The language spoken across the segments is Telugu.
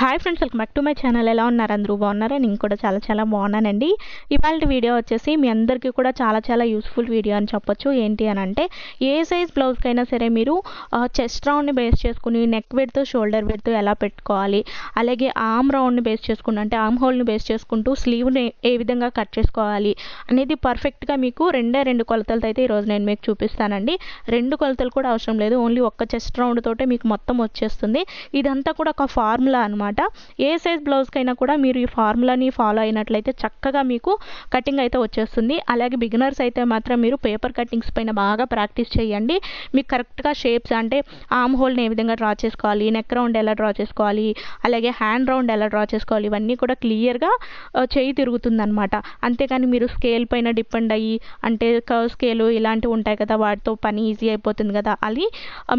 hi friends welcome back to my channel ఎలా ఉన్నారు అందరూ బాగున్నారు నేను కూడా చాలా చాలా బాగున్నానండి ఇవాళ వీడియో వచ్చేసి మీ అందరికీ కూడా చాలా చాలా యూస్ఫుల్ వీడియో అని చెప్పొచ్చు ఏంటి అని అంటే ఏ సైజ్ బ్లౌజ్కైనా సరే మీరు చెస్ట్ రౌండ్ని బేస్ చేసుకుని నెక్ విడ్త్ షోల్డర్ విడ్త్ ఎలా పెట్టుకోవాలి అలాగే ఆమ్ రౌండ్ని బేస్ చేసుకుని అంటే ఆమ్ హోల్ని బేస్ చేసుకుంటూ స్లీవ్ని ఏ విధంగా కట్ చేసుకోవాలి అనేది పర్ఫెక్ట్గా మీకు రెండే రెండు కొలతలతో అయితే ఈరోజు నేను మీకు చూపిస్తానండి రెండు కొలతలు కూడా అవసరం లేదు ఓన్లీ ఒక్క చెస్ట్ రౌండ్ తోటే మీకు మొత్తం వచ్చేస్తుంది ఇదంతా కూడా ఒక ఫార్ములా అనమాట అనమాట ఏ సైజ్ బ్లౌజ్కైనా కూడా మీరు ఈ ఫార్ములాని ఫాలో అయినట్లయితే చక్కగా మీకు కటింగ్ అయితే వచ్చేస్తుంది అలాగే బిగినర్స్ అయితే మాత్రం మీరు పేపర్ కటింగ్స్ పైన బాగా ప్రాక్టీస్ చేయండి మీకు కరెక్ట్గా షేప్స్ అంటే ఆమ్ హోల్ని ఏ విధంగా డ్రా చేసుకోవాలి నెక్ రౌండ్ ఎలా డ్రా చేసుకోవాలి అలాగే హ్యాండ్ రౌండ్ ఎలా డ్రా చేసుకోవాలి ఇవన్నీ కూడా క్లియర్గా చేయి తిరుగుతుందనమాట అంతేకాని మీరు స్కేల్ పైన డిపెండ్ అయ్యి అంటే కర్వ్ స్కేలు ఇలాంటివి ఉంటాయి కదా వాటితో పని ఈజీ అయిపోతుంది కదా అది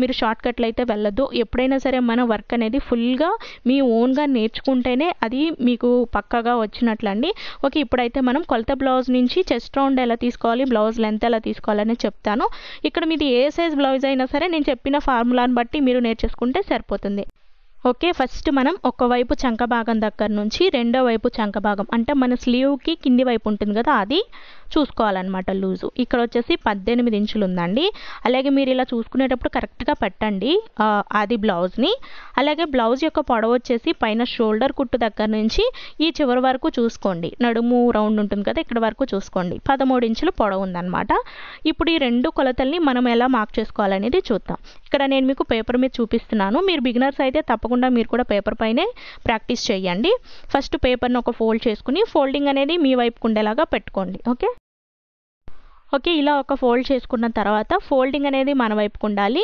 మీరు షార్ట్ కట్లు అయితే వెళ్ళదు ఎప్పుడైనా సరే మన వర్క్ అనేది ఫుల్గా మీ ఓన్ ఓన్గా నేర్చుకుంటేనే అది మీకు పక్కగా వచ్చినట్లండి ఓకే ఇప్పుడైతే మనం కొలత బ్లౌజ్ నుంచి చెస్ట్ రౌండ్ ఎలా తీసుకోవాలి బ్లౌజ్ లెంత్ ఎలా తీసుకోవాలని చెప్తాను ఇక్కడ మీది ఏ సైజ్ బ్లౌజ్ అయినా సరే నేను చెప్పిన ఫార్ములాను బట్టి మీరు నేర్చేసుకుంటే సరిపోతుంది ఓకే ఫస్ట్ మనం ఒకవైపు చంక భాగం దగ్గర నుంచి రెండో వైపు చంక భాగం అంటే మన స్లీవ్కి కింది వైపు ఉంటుంది కదా అది చూసుకోవాలన్నమాట లూజు ఇక్కడ వచ్చేసి పద్దెనిమిది ఇంచులు ఉందండి అలాగే మీరు ఇలా చూసుకునేటప్పుడు కరెక్ట్గా పెట్టండి అది బ్లౌజ్ని అలాగే బ్లౌజ్ యొక్క పొడవ వచ్చేసి పైన షోల్డర్ కుట్టు దగ్గర నుంచి ఈ చివరి వరకు చూసుకోండి నడుము రౌండ్ ఉంటుంది కదా ఇక్కడ వరకు చూసుకోండి పదమూడు ఇంచులు పొడవు ఉందన్నమాట ఇప్పుడు ఈ రెండు కొలతల్ని మనం ఎలా మార్క్ చేసుకోవాలనేది చూద్దాం ఇక్కడ నేను మీకు పేపర్ మీద చూపిస్తున్నాను మీరు బిగినర్స్ అయితే తప్పకుండా మీరు కూడా పేపర్ పైనే ప్రాక్టీస్ చేయండి ఫస్ట్ పేపర్ని ఒక ఫోల్డ్ చేసుకుని ఫోల్డింగ్ అనేది మీ వైపుకు ఉండేలాగా పెట్టుకోండి ఓకే ఓకే ఇలా ఒక ఫోల్డ్ చేసుకున్న తర్వాత ఫోల్డింగ్ అనేది మన వైపుకు ఉండాలి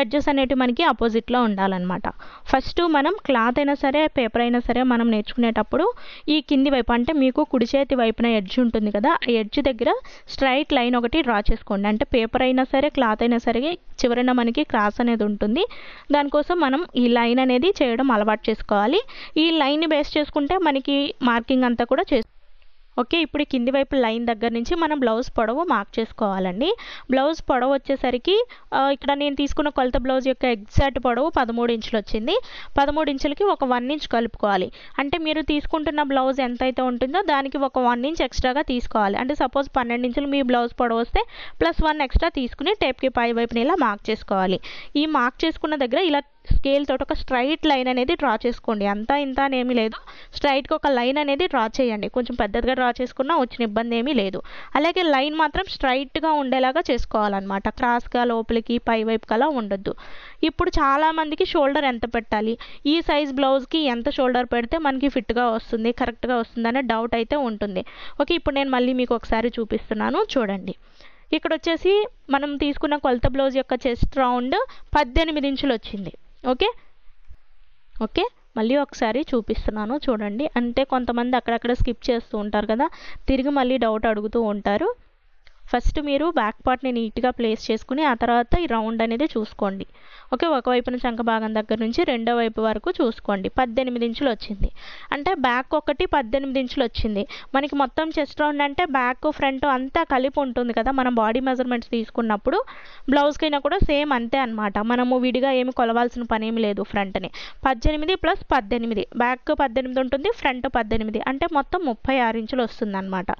ఎడ్జెస్ అనేవి మనకి ఆపోజిట్లో ఉండాలన్నమాట ఫస్ట్ మనం క్లాత్ అయినా సరే పేపర్ అయినా సరే మనం నేర్చుకునేటప్పుడు ఈ కింది వైపు అంటే మీకు కుడి చేతి వైపున ఎడ్జ్ ఉంటుంది కదా ఆ ఎడ్జ్ దగ్గర స్ట్రైట్ లైన్ ఒకటి డ్రా చేసుకోండి అంటే పేపర్ అయినా సరే క్లాత్ అయినా సరే చివరన మనకి క్రాస్ అనేది ఉంటుంది దానికోసం మనం ఈ లైన్ అనేది చేయడం అలవాటు చేసుకోవాలి ఈ లైన్ని బేస్ చేసుకుంటే మనకి మార్కింగ్ అంతా కూడా చేసు ఓకే ఇప్పుడు కింది వైపు లైన్ దగ్గర నుంచి మనం బ్లౌజ్ పొడవు మార్క్ చేసుకోవాలండి బ్లౌజ్ పొడవు వచ్చేసరికి ఇక్కడ నేను తీసుకున్న కొలత బ్లౌజ్ యొక్క ఎగ్జాక్ట్ పొడవు పదమూడు ఇంచులు వచ్చింది పదమూడు ఇంచులకి ఒక వన్ ఇంచ్ కలుపుకోవాలి అంటే మీరు తీసుకుంటున్న బ్లౌజ్ ఎంత అయితే ఉంటుందో దానికి ఒక వన్ ఇంచ్ ఎక్స్ట్రాగా తీసుకోవాలి అంటే సపోజ్ పన్నెండు ఇంచులు మీ బ్లౌజ్ పొడవు వస్తే ప్లస్ వన్ ఎక్స్ట్రా తీసుకుని టేప్కి పై వైపుని ఇలా మార్క్ చేసుకోవాలి ఈ మార్క్ చేసుకున్న దగ్గర ఇలా స్కేల్ తోటి ఒక స్ట్రైట్ లైన్ అనేది డ్రా చేసుకోండి అంతా ఇంత అనేమి లేదు స్ట్రైట్కి ఒక లైన్ అనేది డ్రా చేయండి కొంచెం పెద్దదిగా డ్రా చేసుకున్నా వచ్చిన ఇబ్బంది ఏమీ లేదు అలాగే లైన్ మాత్రం స్ట్రైట్గా ఉండేలాగా చేసుకోవాలన్నమాట క్రాస్గా లోపలికి వైపు కలా ఉండొద్దు ఇప్పుడు చాలామందికి షోల్డర్ ఎంత పెట్టాలి ఈ సైజ్ బ్లౌజ్కి ఎంత షోల్డర్ పెడితే మనకి ఫిట్గా వస్తుంది కరెక్ట్గా అనే డౌట్ అయితే ఉంటుంది ఓకే ఇప్పుడు నేను మళ్ళీ మీకు ఒకసారి చూపిస్తున్నాను చూడండి ఇక్కడ వచ్చేసి మనం తీసుకున్న కొలత బ్లౌజ్ యొక్క చెస్ట్ రౌండ్ పద్దెనిమిది ఇంచులు వచ్చింది ఓకే ఓకే మళ్ళీ ఒకసారి చూపిస్తున్నాను చూడండి అంటే కొంతమంది అక్కడక్కడ స్కిప్ చేస్తూ ఉంటారు కదా తిరిగి మళ్ళీ డౌట్ అడుగుతూ ఉంటారు ఫస్ట్ మీరు బ్యాక్ పార్ట్ని నీట్గా ప్లేస్ చేసుకుని ఆ తర్వాత ఈ రౌండ్ అనేది చూసుకోండి ఓకే ఒకవైపున చంక భాగం దగ్గర నుంచి రెండో వైపు వరకు చూసుకోండి పద్దెనిమిది ఇంచులు వచ్చింది అంటే బ్యాక్ ఒకటి పద్దెనిమిది ఇంచులు వచ్చింది మనకి మొత్తం చెస్ట్ రౌండ్ అంటే బ్యాక్ ఫ్రంట్ అంతా కలిపి ఉంటుంది కదా మనం బాడీ మెజర్మెంట్స్ తీసుకున్నప్పుడు బ్లౌజ్కైనా కూడా సేమ్ అంతే అనమాట మనము విడిగా ఏమి కొలవాల్సిన పనేమి లేదు ఫ్రంట్ని పద్దెనిమిది ప్లస్ పద్దెనిమిది బ్యాక్ పద్దెనిమిది ఉంటుంది ఫ్రంట్ పద్దెనిమిది అంటే మొత్తం ముప్పై ఆరు ఇంచులు అనమాట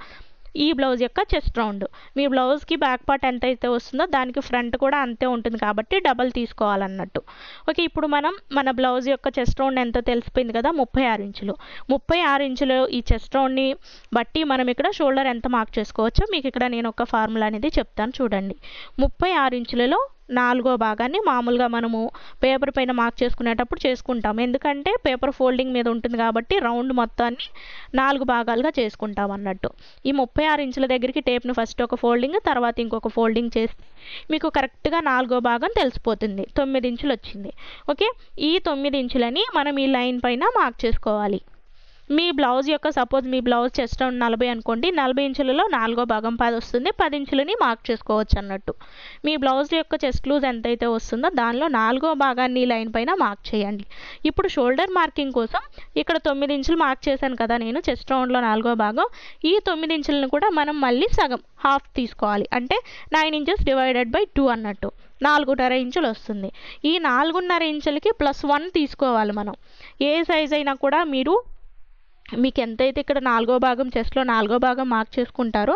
ఈ బ్లౌజ్ యొక్క చెస్ట్ రౌండ్ మీ బ్లౌజ్కి బ్యాక్ పార్ట్ ఎంత అయితే వస్తుందో దానికి ఫ్రంట్ కూడా అంతే ఉంటుంది కాబట్టి డబల్ తీసుకోవాలన్నట్టు ఓకే ఇప్పుడు మనం మన బ్లౌజ్ యొక్క చెస్ట్ రౌండ్ ఎంతో తెలిసిపోయింది కదా ముప్పై ఆరు ఇంచులు ముప్పై ఆరు ఇంచులు ఈ చెస్ట్ రౌండ్ని బట్టి మనం ఇక్కడ షోల్డర్ ఎంత మార్క్ చేసుకోవచ్చో మీకు ఇక్కడ నేను ఒక ఫార్ములా అనేది చెప్తాను చూడండి ముప్పై ఆరు ఇంచులలో నాలుగో భాగాన్ని మామూలుగా మనము పేపర్ పైన మార్క్ చేసుకునేటప్పుడు చేసుకుంటాం ఎందుకంటే పేపర్ ఫోల్డింగ్ మీద ఉంటుంది కాబట్టి రౌండ్ మొత్తాన్ని నాలుగు భాగాలుగా చేసుకుంటాం అన్నట్టు ఈ ముప్పై ఆరు ఇంచుల దగ్గరికి టేప్ను ఫస్ట్ ఒక ఫోల్డింగ్ తర్వాత ఇంకొక ఫోల్డింగ్ చేస్తే మీకు కరెక్ట్గా నాలుగో భాగం తెలిసిపోతుంది తొమ్మిది ఇంచులు వచ్చింది ఓకే ఈ తొమ్మిది ఇంచులని మనం ఈ లైన్ పైన మార్క్ చేసుకోవాలి మీ బ్లౌజ్ యొక్క సపోజ్ మీ బ్లౌజ్ చెస్ట్ నలభై అనుకోండి నలభై ఇంచులలో నాలుగో భాగం పది వస్తుంది పది ఇంచులని మార్క్ చేసుకోవచ్చు అన్నట్టు మీ బ్లౌజ్ యొక్క చెస్ట్ లూజ్ ఎంతైతే వస్తుందో దానిలో నాలుగో భాగాన్ని లైన్ పైన మార్క్ చేయండి ఇప్పుడు షోల్డర్ మార్కింగ్ కోసం ఇక్కడ తొమ్మిది ఇంచులు మార్క్ చేశాను కదా నేను చెస్ట్ రౌండ్లో నాలుగో భాగం ఈ తొమ్మిది ఇంచులను కూడా మనం మళ్ళీ సగం హాఫ్ తీసుకోవాలి అంటే nine inches divided by two అన్నట్టు నాలుగున్నర ఇంచులు వస్తుంది ఈ నాలుగున్నర ఇంచులకి ప్లస్ వన్ తీసుకోవాలి మనం ఏ సైజ్ అయినా కూడా మీరు మీకు ఎంతైతే ఇక్కడ నాలుగో భాగం చెస్ట్లో నాలుగో భాగం మార్క్ చేసుకుంటారో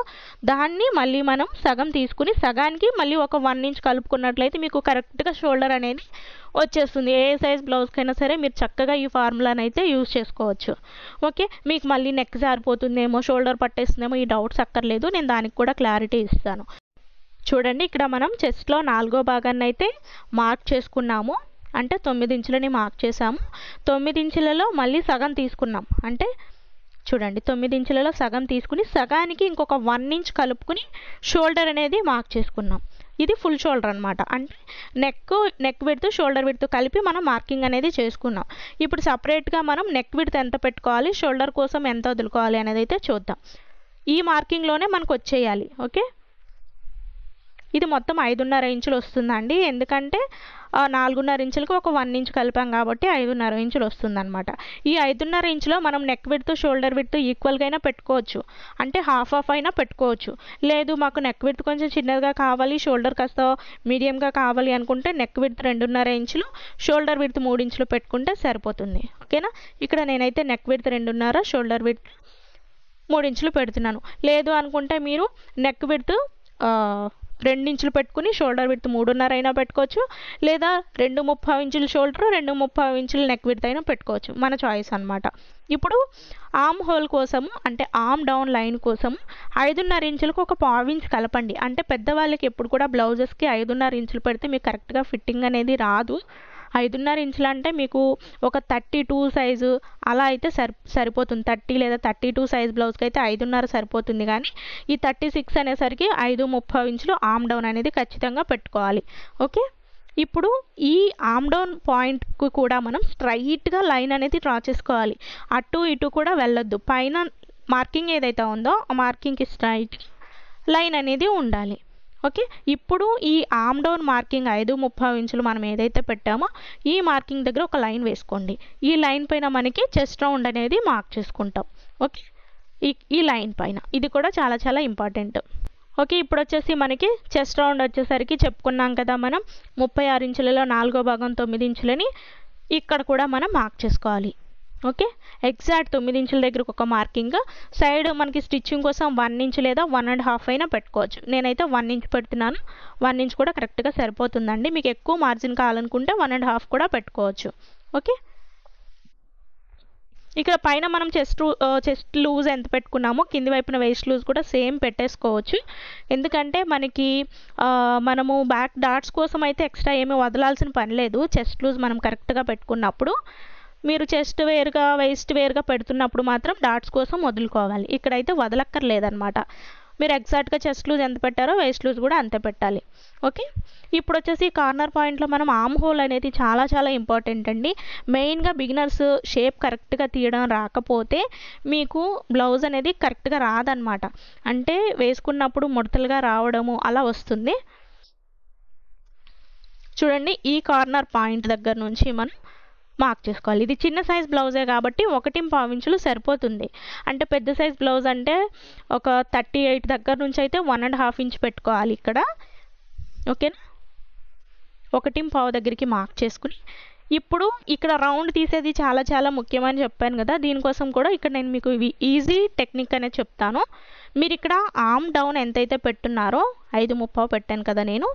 దాన్ని మళ్ళీ మనం సగం తీసుకుని సగానికి మళ్ళీ ఒక వన్ ఇంచ్ కలుపుకున్నట్లయితే మీకు కరెక్ట్గా షోల్డర్ అనేది వచ్చేస్తుంది ఏ సైజ్ బ్లౌజ్కైనా సరే మీరు చక్కగా ఈ ఫార్ములాని అయితే యూజ్ చేసుకోవచ్చు ఓకే మీకు మళ్ళీ నెక్ జారిపోతుందేమో షోల్డర్ పట్టేస్తుందేమో ఈ డౌట్స్ అక్కర్లేదు నేను దానికి కూడా క్లారిటీ ఇస్తాను చూడండి ఇక్కడ మనం చెస్ట్లో నాలుగో భాగాన్ని అయితే మార్క్ చేసుకున్నాము అంటే తొమ్మిది ఇంచులని మార్క్ చేసాము తొమ్మిది ఇంచులలో మళ్ళీ సగం తీసుకున్నాం అంటే చూడండి తొమ్మిది ఇంచులలో సగం తీసుకుని సగానికి ఇంకొక వన్ ఇంచ్ కలుపుకుని షోల్డర్ అనేది మార్క్ చేసుకున్నాం ఇది ఫుల్ షోల్డర్ అనమాట అంటే నెక్ నెక్ విడుతూ షోల్డర్ విడుతూ కలిపి మనం మార్కింగ్ అనేది చేసుకున్నాం ఇప్పుడు సపరేట్గా మనం నెక్ విడ్త్ ఎంత పెట్టుకోవాలి షోల్డర్ కోసం ఎంత వదులుకోవాలి అనేది అయితే చూద్దాం ఈ మార్కింగ్లోనే మనకు వచ్చేయాలి ఓకే ఇది మొత్తం ఐదున్నర ఇంచులు వస్తుందండి ఎందుకంటే నాలుగున్నర ఇంచులకు ఒక వన్ ఇంచ్ కలిపాం కాబట్టి ఐదున్నర ఇంచులు వస్తుందన్నమాట ఈ ఐదున్నర ఇంచులో మనం నెక్ విడ్త్ షోల్డర్ విడ్త్ ఈక్వల్గా అయినా పెట్టుకోవచ్చు అంటే హాఫ్ హాఫ్ అయినా పెట్టుకోవచ్చు లేదు మాకు నెక్ విడ్త్ కొంచెం చిన్నదిగా కావాలి షోల్డర్ కాస్త మీడియంగా కావాలి అనుకుంటే నెక్ విడ్త్ రెండున్నర ఇంచులు షోల్డర్ విడ్త్ మూడు ఇంచులు పెట్టుకుంటే సరిపోతుంది ఓకేనా ఇక్కడ నేనైతే నెక్ విడ్త్ రెండున్నర షోల్డర్ విడ్త్ మూడు ఇంచులు పెడుతున్నాను లేదు అనుకుంటే మీరు నెక్ విడ్త్ ఇంచులు పెట్టుకుని షోల్డర్ విత్ మూడున్నర అయినా పెట్టుకోవచ్చు లేదా రెండు ముప్పై ఇంచులు షోల్డర్ రెండు ముప్పై ఇంచులు నెక్ విడ్త్ అయినా పెట్టుకోవచ్చు మన చాయిస్ అనమాట ఇప్పుడు ఆమ్ హోల్ కోసము అంటే ఆమ్ డౌన్ లైన్ కోసము ఐదున్నర ఇంచులకు ఒక పావించి కలపండి అంటే పెద్దవాళ్ళకి ఎప్పుడు కూడా బ్లౌజెస్కి ఐదున్నర ఇంచులు పెడితే మీకు కరెక్ట్గా ఫిట్టింగ్ అనేది రాదు ఐదున్నర ఇంచులు అంటే మీకు ఒక థర్టీ టూ సైజు అలా అయితే సరి సరిపోతుంది థర్టీ లేదా థర్టీ టూ సైజ్ బ్లౌజ్కి అయితే ఐదున్నర సరిపోతుంది కానీ ఈ థర్టీ సిక్స్ అనేసరికి ఐదు ముప్పై ఇంచులు ఆమ్ డౌన్ అనేది ఖచ్చితంగా పెట్టుకోవాలి ఓకే ఇప్పుడు ఈ ఆమ్ డౌన్ పాయింట్కు కూడా మనం స్ట్రైట్గా లైన్ అనేది డ్రా చేసుకోవాలి అటు ఇటు కూడా వెళ్ళొద్దు పైన మార్కింగ్ ఏదైతే ఉందో ఆ మార్కింగ్కి స్ట్రైట్ లైన్ అనేది ఉండాలి ఓకే ఇప్పుడు ఈ ఆమ్ డౌన్ మార్కింగ్ ఐదు ముప్పై ఇంచులు మనం ఏదైతే పెట్టామో ఈ మార్కింగ్ దగ్గర ఒక లైన్ వేసుకోండి ఈ లైన్ పైన మనకి చెస్ట్ రౌండ్ అనేది మార్క్ చేసుకుంటాం ఓకే ఈ ఈ లైన్ పైన ఇది కూడా చాలా చాలా ఇంపార్టెంట్ ఓకే ఇప్పుడు వచ్చేసి మనకి చెస్ట్ రౌండ్ వచ్చేసరికి చెప్పుకున్నాం కదా మనం ముప్పై ఆరు ఇంచులలో నాలుగో భాగం తొమ్మిది ఇంచులని ఇక్కడ కూడా మనం మార్క్ చేసుకోవాలి ఓకే ఎగ్జాక్ట్ తొమ్మిది ఇంచుల దగ్గరకు ఒక మార్కింగ్ సైడ్ మనకి స్టిచ్చింగ్ కోసం వన్ ఇంచ్ లేదా వన్ అండ్ హాఫ్ అయినా పెట్టుకోవచ్చు నేనైతే వన్ ఇంచ్ పెడుతున్నాను వన్ ఇంచ్ కూడా కరెక్ట్గా సరిపోతుందండి మీకు ఎక్కువ మార్జిన్ కావాలనుకుంటే వన్ అండ్ హాఫ్ కూడా పెట్టుకోవచ్చు ఓకే ఇక్కడ పైన మనం చెస్ట్ చెస్ట్ లూజ్ ఎంత పెట్టుకున్నామో కింది వైపున వేస్ట్ లూజ్ కూడా సేమ్ పెట్టేసుకోవచ్చు ఎందుకంటే మనకి మనము బ్యాక్ డాట్స్ కోసం అయితే ఎక్స్ట్రా ఏమీ వదలాల్సిన పని లేదు చెస్ట్ లూజ్ మనం కరెక్ట్గా పెట్టుకున్నప్పుడు మీరు చెస్ట్ వేరుగా వేస్ట్ వేరుగా పెడుతున్నప్పుడు మాత్రం డాట్స్ కోసం వదులుకోవాలి ఇక్కడైతే వదలక్కర్లేదనమాట మీరు ఎగ్జాక్ట్గా చెస్ట్ లూజ్ ఎంత పెట్టారో వేస్ట్ లూజ్ కూడా అంతే పెట్టాలి ఓకే ఇప్పుడు వచ్చేసి కార్నర్ పాయింట్లో మనం ఆమ్ హోల్ అనేది చాలా చాలా ఇంపార్టెంట్ అండి మెయిన్గా బిగినర్స్ షేప్ కరెక్ట్గా తీయడం రాకపోతే మీకు బ్లౌజ్ అనేది కరెక్ట్గా రాదనమాట అంటే వేసుకున్నప్పుడు ముడతలుగా రావడము అలా వస్తుంది చూడండి ఈ కార్నర్ పాయింట్ దగ్గర నుంచి మనం మార్క్ చేసుకోవాలి ఇది చిన్న సైజ్ బ్లౌజే కాబట్టి ఒకటి పావించులు సరిపోతుంది అంటే పెద్ద సైజ్ బ్లౌజ్ అంటే ఒక థర్టీ ఎయిట్ దగ్గర నుంచి అయితే వన్ అండ్ హాఫ్ ఇంచ్ పెట్టుకోవాలి ఇక్కడ ఓకేనా ఒకటి పావు దగ్గరికి మార్క్ చేసుకుని ఇప్పుడు ఇక్కడ రౌండ్ తీసేది చాలా చాలా ముఖ్యమని చెప్పాను కదా దీనికోసం కూడా ఇక్కడ నేను మీకు ఈజీ టెక్నిక్ అనేది చెప్తాను మీరు ఇక్కడ ఆమ్ డౌన్ ఎంతైతే పెట్టున్నారో ఐదు ముప్పావు పెట్టాను కదా నేను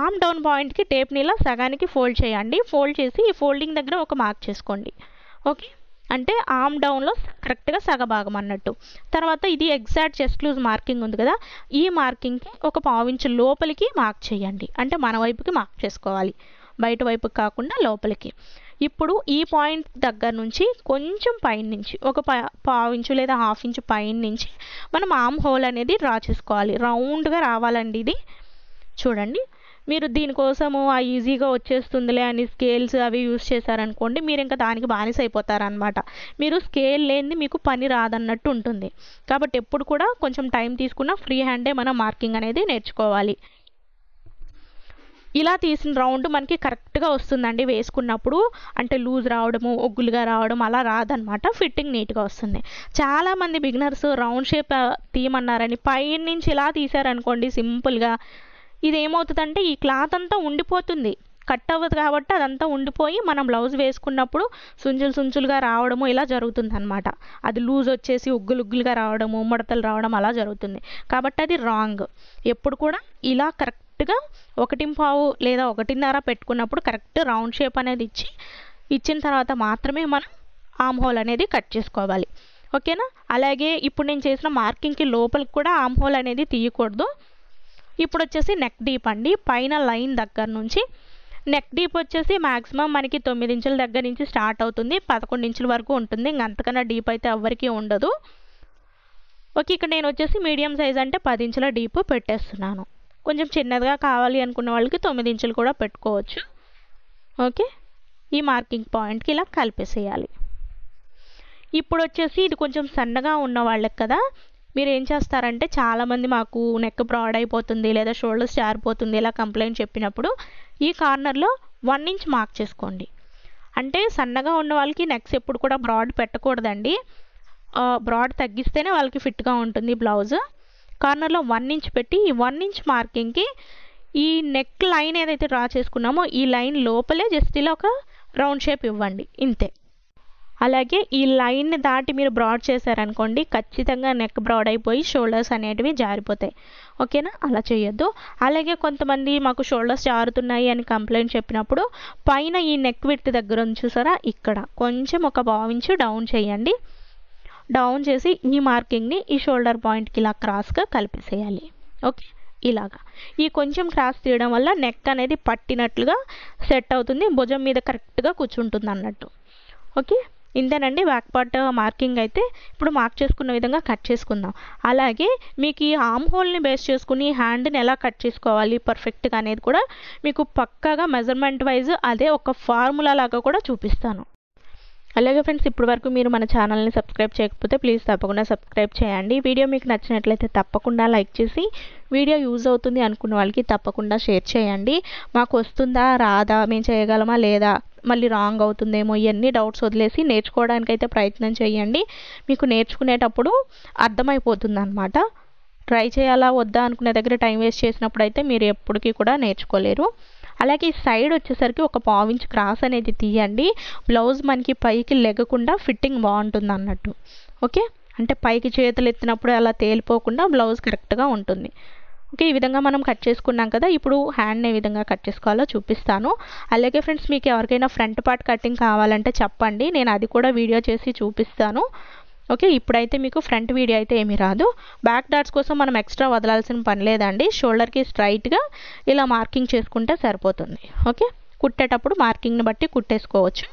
ఆమ్ డౌన్ పాయింట్కి టేప్ నీలా సగానికి ఫోల్డ్ చేయండి ఫోల్డ్ చేసి ఈ ఫోల్డింగ్ దగ్గర ఒక మార్క్ చేసుకోండి ఓకే అంటే ఆమ్ డౌన్లో కరెక్ట్గా సగభాగం అన్నట్టు తర్వాత ఇది ఎగ్జాక్ట్ చెస్ట్ లూజ్ మార్కింగ్ ఉంది కదా ఈ మార్కింగ్కి ఒక పావించు లోపలికి మార్క్ చేయండి అంటే మన వైపుకి మార్క్ చేసుకోవాలి బయట వైపుకి కాకుండా లోపలికి ఇప్పుడు ఈ పాయింట్ దగ్గర నుంచి కొంచెం పైన నుంచి ఒక పావు ఇంచు లేదా హాఫ్ ఇంచు పైన నుంచి మనం ఆమ్ హోల్ అనేది డ్రా చేసుకోవాలి రౌండ్గా రావాలండి ఇది చూడండి మీరు దీనికోసము ఆ ఈజీగా వచ్చేస్తుందిలే అని స్కేల్స్ అవి యూస్ చేశారనుకోండి మీరు ఇంకా దానికి బానిస అయిపోతారనమాట మీరు స్కేల్ లేనిది మీకు పని రాదన్నట్టు ఉంటుంది కాబట్టి ఎప్పుడు కూడా కొంచెం టైం తీసుకున్న ఫ్రీ హ్యాండే మనం మార్కింగ్ అనేది నేర్చుకోవాలి ఇలా తీసిన రౌండ్ మనకి కరెక్ట్గా వస్తుందండి వేసుకున్నప్పుడు అంటే లూజ్ రావడము ఒగ్గులుగా రావడం అలా రాదనమాట ఫిట్టింగ్ నీట్గా వస్తుంది చాలామంది బిగినర్స్ రౌండ్ షేప్ తీయమన్నారని పైన నుంచి ఇలా తీశారనుకోండి సింపుల్గా ఇది ఏమవుతుందంటే ఈ క్లాత్ అంతా ఉండిపోతుంది కట్ అవ్వదు కాబట్టి అదంతా ఉండిపోయి మనం బ్లౌజ్ వేసుకున్నప్పుడు సుంచులు సుంచులుగా రావడము ఇలా జరుగుతుంది అనమాట అది లూజ్ వచ్చేసి ఉగ్గులు ఉగ్గులుగా రావడము ముడతలు రావడం అలా జరుగుతుంది కాబట్టి అది రాంగ్ ఎప్పుడు కూడా ఇలా కరెక్ట్గా ఒకటి పావు లేదా ఒకటిన్నర పెట్టుకున్నప్పుడు కరెక్ట్ రౌండ్ షేప్ అనేది ఇచ్చి ఇచ్చిన తర్వాత మాత్రమే మనం ఆమ్ హోల్ అనేది కట్ చేసుకోవాలి ఓకేనా అలాగే ఇప్పుడు నేను చేసిన మార్కింగ్కి లోపలికి కూడా ఆమ్ హోల్ అనేది తీయకూడదు ఇప్పుడు వచ్చేసి నెక్ డీప్ అండి పైన లైన్ దగ్గర నుంచి నెక్ డీప్ వచ్చేసి మ్యాక్సిమం మనకి తొమ్మిది ఇంచుల దగ్గర నుంచి స్టార్ట్ అవుతుంది పదకొండు ఇంచుల వరకు ఉంటుంది ఇంక అంతకన్నా డీప్ అయితే ఎవరికి ఉండదు ఓకే ఇక్కడ నేను వచ్చేసి మీడియం సైజ్ అంటే పది ఇంచుల డీప్ పెట్టేస్తున్నాను కొంచెం చిన్నదిగా కావాలి అనుకున్న వాళ్ళకి తొమ్మిది ఇంచులు కూడా పెట్టుకోవచ్చు ఓకే ఈ మార్కింగ్ పాయింట్కి ఇలా కలిపేసేయాలి ఇప్పుడు వచ్చేసి ఇది కొంచెం సన్నగా ఉన్న వాళ్ళకి కదా మీరు ఏం చేస్తారంటే చాలామంది మాకు నెక్ బ్రాడ్ అయిపోతుంది లేదా షోల్డర్స్ జారిపోతుంది ఇలా కంప్లైంట్ చెప్పినప్పుడు ఈ కార్నర్లో వన్ ఇంచ్ మార్క్ చేసుకోండి అంటే సన్నగా ఉన్న వాళ్ళకి నెక్స్ ఎప్పుడు కూడా బ్రాడ్ పెట్టకూడదండి బ్రాడ్ తగ్గిస్తేనే వాళ్ళకి ఫిట్గా ఉంటుంది బ్లౌజ్ కార్నర్లో వన్ ఇంచ్ పెట్టి ఈ వన్ ఇంచ్ మార్కింగ్కి ఈ నెక్ లైన్ ఏదైతే డ్రా చేసుకున్నామో ఈ లైన్ లోపలే జస్ట్ ఇలా ఒక రౌండ్ షేప్ ఇవ్వండి ఇంతే అలాగే ఈ లైన్ని దాటి మీరు బ్రాడ్ చేశారనుకోండి ఖచ్చితంగా నెక్ బ్రాడ్ అయిపోయి షోల్డర్స్ అనేటివి జారిపోతాయి ఓకేనా అలా చేయొద్దు అలాగే కొంతమంది మాకు షోల్డర్స్ జారుతున్నాయి అని కంప్లైంట్ చెప్పినప్పుడు పైన ఈ నెక్ విత్ దగ్గర ఉంది చూసారా ఇక్కడ కొంచెం ఒక భావించి డౌన్ చేయండి డౌన్ చేసి ఈ మార్కింగ్ని ఈ షోల్డర్ పాయింట్కి ఇలా క్రాస్గా కలిపిసేయాలి ఓకే ఇలాగా ఈ కొంచెం క్రాస్ తీయడం వల్ల నెక్ అనేది పట్టినట్లుగా సెట్ అవుతుంది భుజం మీద కరెక్ట్గా కూర్చుంటుంది అన్నట్టు ఓకే ఇంతేనండి బ్యాక్ పార్ట్ మార్కింగ్ అయితే ఇప్పుడు మార్క్ చేసుకున్న విధంగా కట్ చేసుకుందాం అలాగే మీకు ఈ ఆమ్ హోల్ని బేస్ చేసుకుని హ్యాండ్ని ఎలా కట్ చేసుకోవాలి పర్ఫెక్ట్గా అనేది కూడా మీకు పక్కాగా మెజర్మెంట్ వైజ్ అదే ఒక ఫార్ములా లాగా కూడా చూపిస్తాను అలాగే ఫ్రెండ్స్ ఇప్పటి వరకు మీరు మన ఛానల్ని సబ్స్క్రైబ్ చేయకపోతే ప్లీజ్ తప్పకుండా సబ్స్క్రైబ్ చేయండి వీడియో మీకు నచ్చినట్లయితే తప్పకుండా లైక్ చేసి వీడియో యూజ్ అవుతుంది అనుకున్న వాళ్ళకి తప్పకుండా షేర్ చేయండి మాకు వస్తుందా రాదా మేము చేయగలమా లేదా మళ్ళీ రాంగ్ అవుతుందేమో ఇవన్నీ డౌట్స్ వదిలేసి నేర్చుకోవడానికైతే ప్రయత్నం చేయండి మీకు నేర్చుకునేటప్పుడు అర్థమైపోతుంది అనమాట ట్రై చేయాలా వద్దా అనుకునే దగ్గర టైం వేస్ట్ చేసినప్పుడు అయితే మీరు ఎప్పటికీ కూడా నేర్చుకోలేరు అలాగే ఈ సైడ్ వచ్చేసరికి ఒక పావించ్ క్రాస్ అనేది తీయండి బ్లౌజ్ మనకి పైకి లెగకుండా ఫిట్టింగ్ బాగుంటుంది అన్నట్టు ఓకే అంటే పైకి చేతులు ఎత్తినప్పుడు అలా తేలిపోకుండా బ్లౌజ్ కరెక్ట్గా ఉంటుంది ఓకే ఈ విధంగా మనం కట్ చేసుకున్నాం కదా ఇప్పుడు హ్యాండ్ని ఏ విధంగా కట్ చేసుకోవాలో చూపిస్తాను అలాగే ఫ్రెండ్స్ మీకు ఎవరికైనా ఫ్రంట్ పార్ట్ కటింగ్ కావాలంటే చెప్పండి నేను అది కూడా వీడియో చేసి చూపిస్తాను ఓకే ఇప్పుడైతే మీకు ఫ్రంట్ వీడియో అయితే ఏమీ రాదు బ్యాక్ డాట్స్ కోసం మనం ఎక్స్ట్రా వదలాల్సిన పని లేదండి షోల్డర్కి స్ట్రైట్గా ఇలా మార్కింగ్ చేసుకుంటే సరిపోతుంది ఓకే కుట్టేటప్పుడు మార్కింగ్ని బట్టి కుట్టేసుకోవచ్చు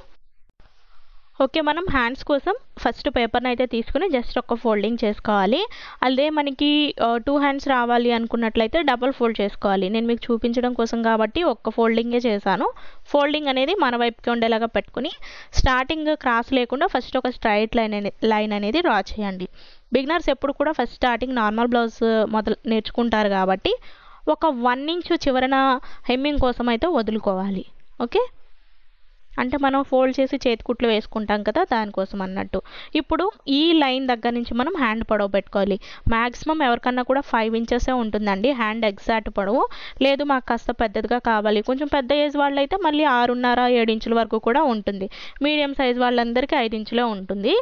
ఓకే మనం హ్యాండ్స్ కోసం ఫస్ట్ పేపర్ని అయితే తీసుకుని జస్ట్ ఒక ఫోల్డింగ్ చేసుకోవాలి అదే మనకి టూ హ్యాండ్స్ రావాలి అనుకున్నట్లయితే డబల్ ఫోల్డ్ చేసుకోవాలి నేను మీకు చూపించడం కోసం కాబట్టి ఒక్క ఫోల్డింగే చేశాను ఫోల్డింగ్ అనేది మన వైపుకి ఉండేలాగా పెట్టుకుని స్టార్టింగ్ క్రాస్ లేకుండా ఫస్ట్ ఒక స్ట్రైట్ లైన్ లైన్ అనేది డ్రా చేయండి బిగినర్స్ ఎప్పుడు కూడా ఫస్ట్ స్టార్టింగ్ నార్మల్ బ్లౌజ్ మొదలు నేర్చుకుంటారు కాబట్టి ఒక వన్ ఇంచ్ చివరన హెమ్మింగ్ కోసం అయితే వదులుకోవాలి ఓకే అంటే మనం ఫోల్డ్ చేసి చేతికుట్లు వేసుకుంటాం కదా దానికోసం అన్నట్టు ఇప్పుడు ఈ లైన్ దగ్గర నుంచి మనం హ్యాండ్ పొడవు పెట్టుకోవాలి మ్యాక్సిమం ఎవరికన్నా కూడా ఫైవ్ ఇంచెసే ఉంటుందండి హ్యాండ్ ఎగ్జాక్ట్ పొడవు లేదు మాకు కాస్త పెద్దదిగా కావాలి కొంచెం పెద్ద ఏజ్ అయితే మళ్ళీ ఆరున్నర ఏడు ఇంచుల వరకు కూడా ఉంటుంది మీడియం సైజ్ వాళ్ళందరికీ ఐదు ఇంచులే ఉంటుంది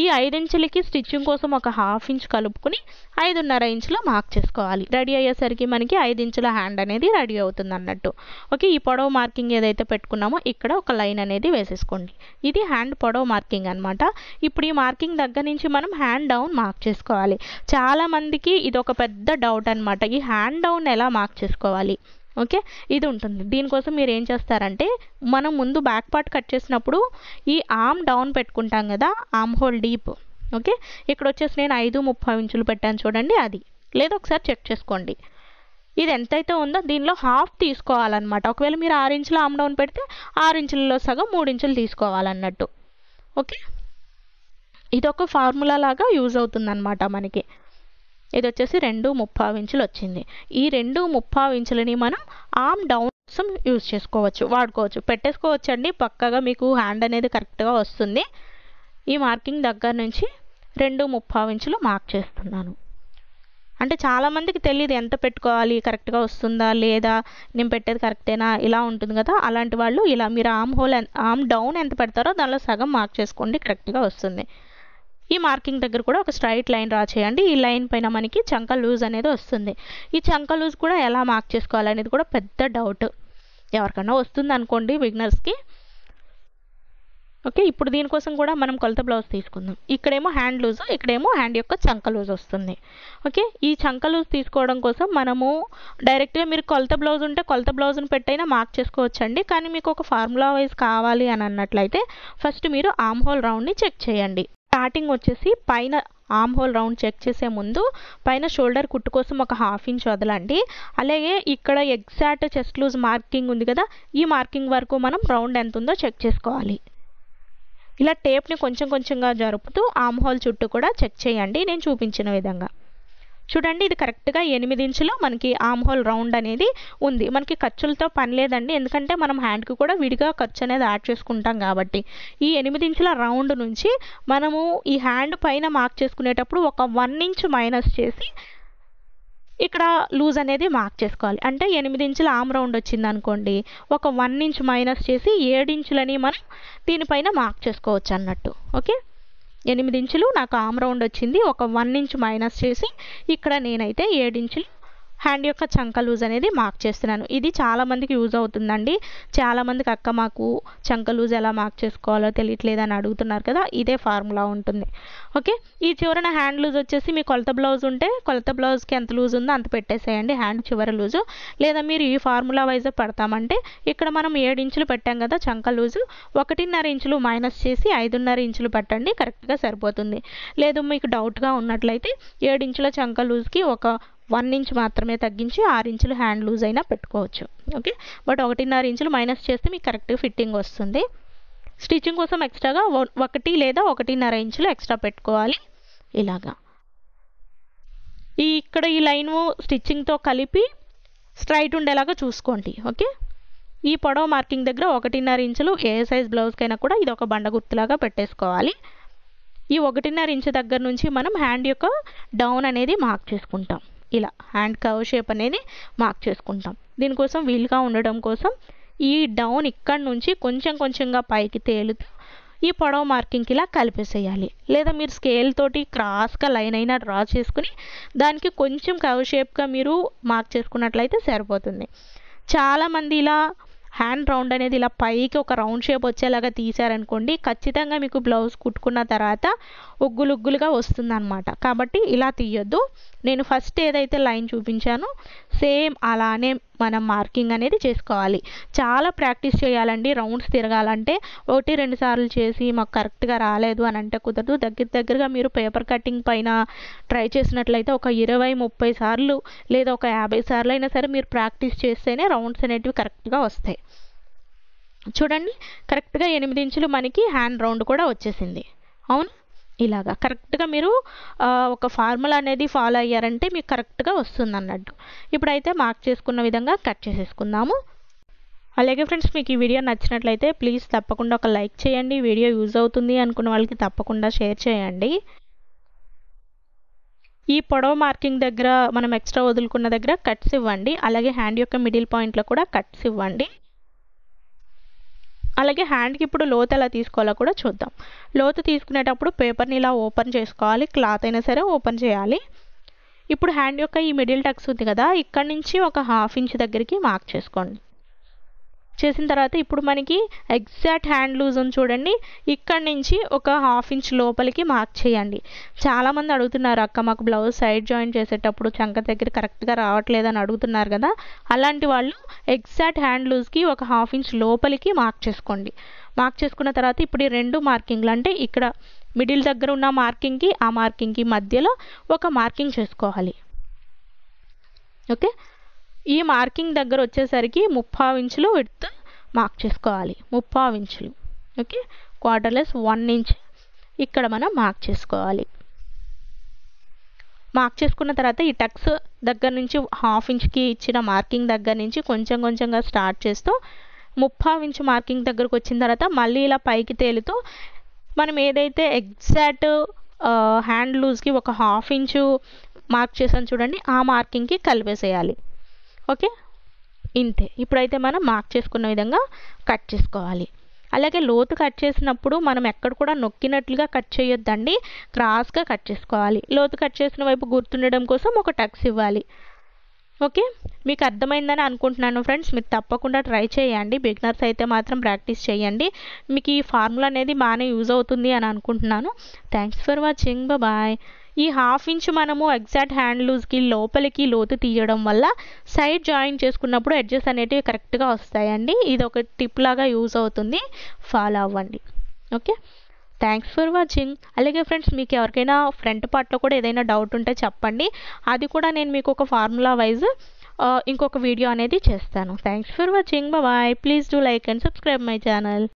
ఈ ఐదించులకి స్టిచ్చింగ్ కోసం ఒక హాఫ్ ఇంచ్ కలుపుకుని ఐదున్నర ఇంచుల మార్క్ చేసుకోవాలి రెడీ అయ్యేసరికి మనకి ఐదు ఇంచుల హ్యాండ్ అనేది రెడీ అవుతుంది అన్నట్టు ఓకే ఈ పొడవు మార్కింగ్ ఏదైతే పెట్టుకున్నామో ఇక్కడ ఒక లైన్ అనేది వేసేసుకోండి ఇది హ్యాండ్ పొడవు మార్కింగ్ అనమాట ఇప్పుడు ఈ మార్కింగ్ దగ్గర నుంచి మనం హ్యాండ్ డౌన్ మార్క్ చేసుకోవాలి చాలామందికి ఇది ఒక పెద్ద డౌట్ అనమాట ఈ హ్యాండ్ డౌన్ ఎలా మార్క్ చేసుకోవాలి ఓకే ఇది ఉంటుంది దీనికోసం మీరు ఏం చేస్తారంటే మనం ముందు బ్యాక్ పార్ట్ కట్ చేసినప్పుడు ఈ ఆమ్ డౌన్ పెట్టుకుంటాం కదా ఆమ్ హోల్ డీప్ ఓకే ఇక్కడ వచ్చేసి నేను ఐదు ముప్పై ఇంచులు పెట్టాను చూడండి అది లేదా ఒకసారి చెక్ చేసుకోండి ఇది ఎంతైతే ఉందో దీనిలో హాఫ్ తీసుకోవాలన్నమాట ఒకవేళ మీరు ఆరు ఇంచులు ఆమ్ డౌన్ పెడితే ఆరు ఇంచులలో సగం మూడు ఇంచులు తీసుకోవాలన్నట్టు ఓకే ఇది ఒక ఫార్ములా లాగా యూజ్ అవుతుందన్నమాట మనకి ఇది వచ్చేసి రెండు ముప్పావు ఇంచులు వచ్చింది ఈ రెండు ముప్పావు ఇంచులని మనం ఆమ్ డౌన్ కోసం యూజ్ చేసుకోవచ్చు వాడుకోవచ్చు పెట్టేసుకోవచ్చు అండి పక్కగా మీకు హ్యాండ్ అనేది కరెక్ట్గా వస్తుంది ఈ మార్కింగ్ దగ్గర నుంచి రెండు ముప్పావు ఇంచులు మార్క్ చేస్తున్నాను అంటే చాలామందికి తెలియదు ఎంత పెట్టుకోవాలి కరెక్ట్గా వస్తుందా లేదా నేను పెట్టేది కరెక్టేనా ఇలా ఉంటుంది కదా అలాంటి వాళ్ళు ఇలా మీరు ఆమ్ హోల్ ఆమ్ డౌన్ ఎంత పెడతారో దానిలో సగం మార్క్ చేసుకోండి కరెక్ట్గా వస్తుంది ఈ మార్కింగ్ దగ్గర కూడా ఒక స్ట్రైట్ లైన్ డ్రా చేయండి ఈ లైన్ పైన మనకి చంక లూజ్ అనేది వస్తుంది ఈ చంక లూజ్ కూడా ఎలా మార్క్ చేసుకోవాలనేది కూడా పెద్ద డౌట్ ఎవరికన్నా వస్తుంది అనుకోండి బిగ్నర్స్కి ఓకే ఇప్పుడు దీనికోసం కూడా మనం కొలత బ్లౌజ్ తీసుకుందాం ఇక్కడేమో హ్యాండ్ లూజ్ ఇక్కడేమో హ్యాండ్ యొక్క చంక లూజ్ వస్తుంది ఓకే ఈ చంక లూజ్ తీసుకోవడం కోసం మనము డైరెక్ట్గా మీరు కొలత బ్లౌజ్ ఉంటే కొలత బ్లౌజ్ని పెట్టైనా మార్క్ చేసుకోవచ్చండి కానీ మీకు ఒక ఫార్ములా వైజ్ కావాలి అని అన్నట్లయితే ఫస్ట్ మీరు ఆమ్ హోల్ రౌండ్ని చెక్ చేయండి స్టార్టింగ్ వచ్చేసి పైన ఆమ్ హోల్ రౌండ్ చెక్ చేసే ముందు పైన షోల్డర్ కుట్టు కోసం ఒక హాఫ్ ఇంచ్ వదలండి అలాగే ఇక్కడ ఎగ్జాక్ట్ చెస్ట్ లూజ్ మార్కింగ్ ఉంది కదా ఈ మార్కింగ్ వరకు మనం రౌండ్ ఎంత ఉందో చెక్ చేసుకోవాలి ఇలా టేప్ని కొంచెం కొంచెంగా జరుపుతూ ఆమ్ హోల్ చుట్టూ కూడా చెక్ చేయండి నేను చూపించిన విధంగా చూడండి ఇది కరెక్ట్గా ఎనిమిది ఇంచులో మనకి ఆమ్ హోల్ రౌండ్ అనేది ఉంది మనకి ఖర్చులతో పని లేదండి ఎందుకంటే మనం హ్యాండ్కి కూడా విడిగా ఖర్చు అనేది యాడ్ చేసుకుంటాం కాబట్టి ఈ ఎనిమిది ఇంచుల రౌండ్ నుంచి మనము ఈ హ్యాండ్ పైన మార్క్ చేసుకునేటప్పుడు ఒక వన్ ఇంచ్ మైనస్ చేసి ఇక్కడ లూజ్ అనేది మార్క్ చేసుకోవాలి అంటే ఎనిమిది ఇంచుల ఆమ్ రౌండ్ వచ్చింది అనుకోండి ఒక వన్ ఇంచ్ మైనస్ చేసి ఏడు ఇంచులని మనం దీనిపైన మార్క్ చేసుకోవచ్చు అన్నట్టు ఓకే ఎనిమిది ఇంచులు నాకు ఆమ్ రౌండ్ వచ్చింది ఒక వన్ ఇంచ్ మైనస్ చేసి ఇక్కడ నేనైతే ఏడు ఇంచులు హ్యాండ్ యొక్క చంక లూజ్ అనేది మార్క్ చేస్తున్నాను ఇది చాలామందికి యూజ్ అవుతుందండి చాలామందికి అక్క మాకు చంక లూజ్ ఎలా మార్క్ చేసుకోవాలో తెలియట్లేదు అని అడుగుతున్నారు కదా ఇదే ఫార్ములా ఉంటుంది ఓకే ఈ చివరన హ్యాండ్ లూజ్ వచ్చేసి మీ కొలత బ్లౌజ్ ఉంటే కొలత బ్లౌజ్కి ఎంత లూజ్ ఉందో అంత పెట్టేసేయండి హ్యాండ్ చివరి లూజు లేదా మీరు ఈ ఫార్ములా వైజ్ పెడతామంటే ఇక్కడ మనం ఏడు ఇంచులు పెట్టాం కదా చంక లూజు ఒకటిన్నర ఇంచులు మైనస్ చేసి ఐదున్నర ఇంచులు పెట్టండి కరెక్ట్గా సరిపోతుంది లేదు మీకు డౌట్గా ఉన్నట్లయితే ఏడు ఇంచుల చంక లూజ్కి ఒక వన్ ఇంచ్ మాత్రమే తగ్గించి ఆరు ఇంచులు హ్యాండ్ లూజ్ అయినా పెట్టుకోవచ్చు ఓకే బట్ ఒకటిన్నర ఇంచులు మైనస్ చేస్తే మీకు కరెక్ట్ ఫిట్టింగ్ వస్తుంది స్టిచ్చింగ్ కోసం ఎక్స్ట్రాగా ఒకటి లేదా ఒకటిన్నర ఇంచులు ఎక్స్ట్రా పెట్టుకోవాలి ఇలాగా ఈ ఇక్కడ ఈ లైను స్టిచ్చింగ్తో కలిపి స్ట్రైట్ ఉండేలాగా చూసుకోండి ఓకే ఈ పొడవ మార్కింగ్ దగ్గర ఒకటిన్నర ఇంచులు ఏ సైజ్ బ్లౌజ్కైనా కూడా ఇది ఒక బండ గుర్తులాగా పెట్టేసుకోవాలి ఈ ఒకటిన్నర ఇంచు దగ్గర నుంచి మనం హ్యాండ్ యొక్క డౌన్ అనేది మార్క్ చేసుకుంటాం ఇలా హ్యాండ్ కవ్ షేప్ అనేది మార్క్ చేసుకుంటాం దీనికోసం వీలుగా ఉండడం కోసం ఈ డౌన్ ఇక్కడ నుంచి కొంచెం కొంచెంగా పైకి తేలుతూ ఈ పొడవు మార్కింగ్కి ఇలా కలిపేసేయాలి లేదా మీరు స్కేల్ తోటి క్రాస్గా లైన్ అయినా డ్రా చేసుకుని దానికి కొంచెం కవ్ షేప్గా మీరు మార్క్ చేసుకున్నట్లయితే సరిపోతుంది చాలామంది ఇలా హ్యాండ్ రౌండ్ అనేది ఇలా పైకి ఒక రౌండ్ షేప్ వచ్చేలాగా తీసారనుకోండి ఖచ్చితంగా మీకు బ్లౌజ్ కుట్టుకున్న తర్వాత ఉగ్గులు ఉగ్గులుగా అనమాట కాబట్టి ఇలా తీయొద్దు నేను ఫస్ట్ ఏదైతే లైన్ చూపించానో సేమ్ అలానే మనం మార్కింగ్ అనేది చేసుకోవాలి చాలా ప్రాక్టీస్ చేయాలండి రౌండ్స్ తిరగాలంటే ఒకటి రెండు సార్లు చేసి మాకు కరెక్ట్గా రాలేదు అని అంటే కుదరదు దగ్గర దగ్గరగా మీరు పేపర్ కటింగ్ పైన ట్రై చేసినట్లయితే ఒక ఇరవై ముప్పై సార్లు లేదా ఒక యాభై సార్లు అయినా సరే మీరు ప్రాక్టీస్ చేస్తేనే రౌండ్స్ అనేటివి కరెక్ట్గా వస్తాయి చూడండి కరెక్ట్గా ఎనిమిది ఇంచులు మనకి హ్యాండ్ రౌండ్ కూడా వచ్చేసింది అవును ఇలాగా కరెక్ట్గా మీరు ఒక ఫార్ములా అనేది ఫాలో అయ్యారంటే మీకు కరెక్ట్గా వస్తుంది అన్నట్టు ఇప్పుడైతే మార్క్ చేసుకున్న విధంగా కట్ చేసేసుకుందాము అలాగే ఫ్రెండ్స్ మీకు ఈ వీడియో నచ్చినట్లయితే ప్లీజ్ తప్పకుండా ఒక లైక్ చేయండి వీడియో యూజ్ అవుతుంది అనుకున్న వాళ్ళకి తప్పకుండా షేర్ చేయండి ఈ పొడవ మార్కింగ్ దగ్గర మనం ఎక్స్ట్రా వదులుకున్న దగ్గర కట్స్ ఇవ్వండి అలాగే హ్యాండ్ యొక్క మిడిల్ పాయింట్లో కూడా కట్స్ ఇవ్వండి అలాగే హ్యాండ్కి ఇప్పుడు లోతు ఎలా తీసుకోవాలో కూడా చూద్దాం లోతు తీసుకునేటప్పుడు పేపర్ని ఇలా ఓపెన్ చేసుకోవాలి క్లాత్ అయినా సరే ఓపెన్ చేయాలి ఇప్పుడు హ్యాండ్ యొక్క ఈ మిడిల్ టక్స్ ఉంది కదా ఇక్కడ నుంచి ఒక హాఫ్ ఇంచ్ దగ్గరికి మార్క్ చేసుకోండి చేసిన తర్వాత ఇప్పుడు మనకి ఎగ్జాక్ట్ హ్యాండ్ లూజ్ ఉంది చూడండి ఇక్కడ నుంచి ఒక హాఫ్ ఇంచ్ లోపలికి మార్క్ చేయండి చాలామంది అడుగుతున్నారు అక్క మాకు బ్లౌజ్ సైడ్ జాయిన్ చేసేటప్పుడు చంక దగ్గర కరెక్ట్గా రావట్లేదని అడుగుతున్నారు కదా అలాంటి వాళ్ళు ఎగ్జాక్ట్ హ్యాండ్ లూజ్కి ఒక హాఫ్ ఇంచ్ లోపలికి మార్క్ చేసుకోండి మార్క్ చేసుకున్న తర్వాత ఇప్పుడు ఈ రెండు మార్కింగ్లు అంటే ఇక్కడ మిడిల్ దగ్గర ఉన్న మార్కింగ్కి ఆ మార్కింగ్కి మధ్యలో ఒక మార్కింగ్ చేసుకోవాలి ఓకే ఈ మార్కింగ్ దగ్గర వచ్చేసరికి ముప్పావు ఇంచులు విడుతు మార్క్ చేసుకోవాలి ముప్పావు ఇంచులు ఓకే క్వార్టర్లెస్ వన్ ఇంచ్ ఇక్కడ మనం మార్క్ చేసుకోవాలి మార్క్ చేసుకున్న తర్వాత ఈ టక్స్ దగ్గర నుంచి హాఫ్ ఇంచ్కి ఇచ్చిన మార్కింగ్ దగ్గర నుంచి కొంచెం కొంచెంగా స్టార్ట్ చేస్తూ ముప్పావు ఇంచు మార్కింగ్ దగ్గరకు వచ్చిన తర్వాత మళ్ళీ ఇలా పైకి తేలుతూ మనం ఏదైతే ఎగ్జాక్ట్ హ్యాండ్ లూజ్కి ఒక హాఫ్ ఇంచు మార్క్ చేసాం చూడండి ఆ మార్కింగ్కి కలిపేసేయాలి ఓకే ఇంతే ఇప్పుడైతే మనం మార్క్ చేసుకున్న విధంగా కట్ చేసుకోవాలి అలాగే లోతు కట్ చేసినప్పుడు మనం ఎక్కడ కూడా నొక్కినట్లుగా కట్ చేయొద్దండి క్రాస్గా కట్ చేసుకోవాలి లోతు కట్ చేసిన వైపు గుర్తుండడం కోసం ఒక టక్స్ ఇవ్వాలి ఓకే మీకు అర్థమైందని అనుకుంటున్నాను ఫ్రెండ్స్ మీరు తప్పకుండా ట్రై చేయండి బిగినర్స్ అయితే మాత్రం ప్రాక్టీస్ చేయండి మీకు ఈ ఫార్ములా అనేది బాగానే యూజ్ అవుతుంది అని అనుకుంటున్నాను థ్యాంక్స్ ఫర్ వాచింగ్ బాయ్ ఈ హాఫ్ ఇంచ్ మనము ఎగ్జాక్ట్ హ్యాండ్ లూజ్కి లోపలికి లోతు తీయడం వల్ల సైడ్ జాయిన్ చేసుకున్నప్పుడు ఎడ్జెస్ అనేటివి కరెక్ట్గా వస్తాయండి ఇది ఒక టిప్ లాగా యూజ్ అవుతుంది ఫాలో అవ్వండి ఓకే థ్యాంక్స్ ఫర్ వాచింగ్ అలాగే ఫ్రెండ్స్ మీకు ఎవరికైనా ఫ్రంట్ పార్ట్లో కూడా ఏదైనా డౌట్ ఉంటే చెప్పండి అది కూడా నేను మీకు ఒక ఫార్ములా వైజ్ ఇంకొక వీడియో అనేది చేస్తాను thanks for watching bye please do like and subscribe my channel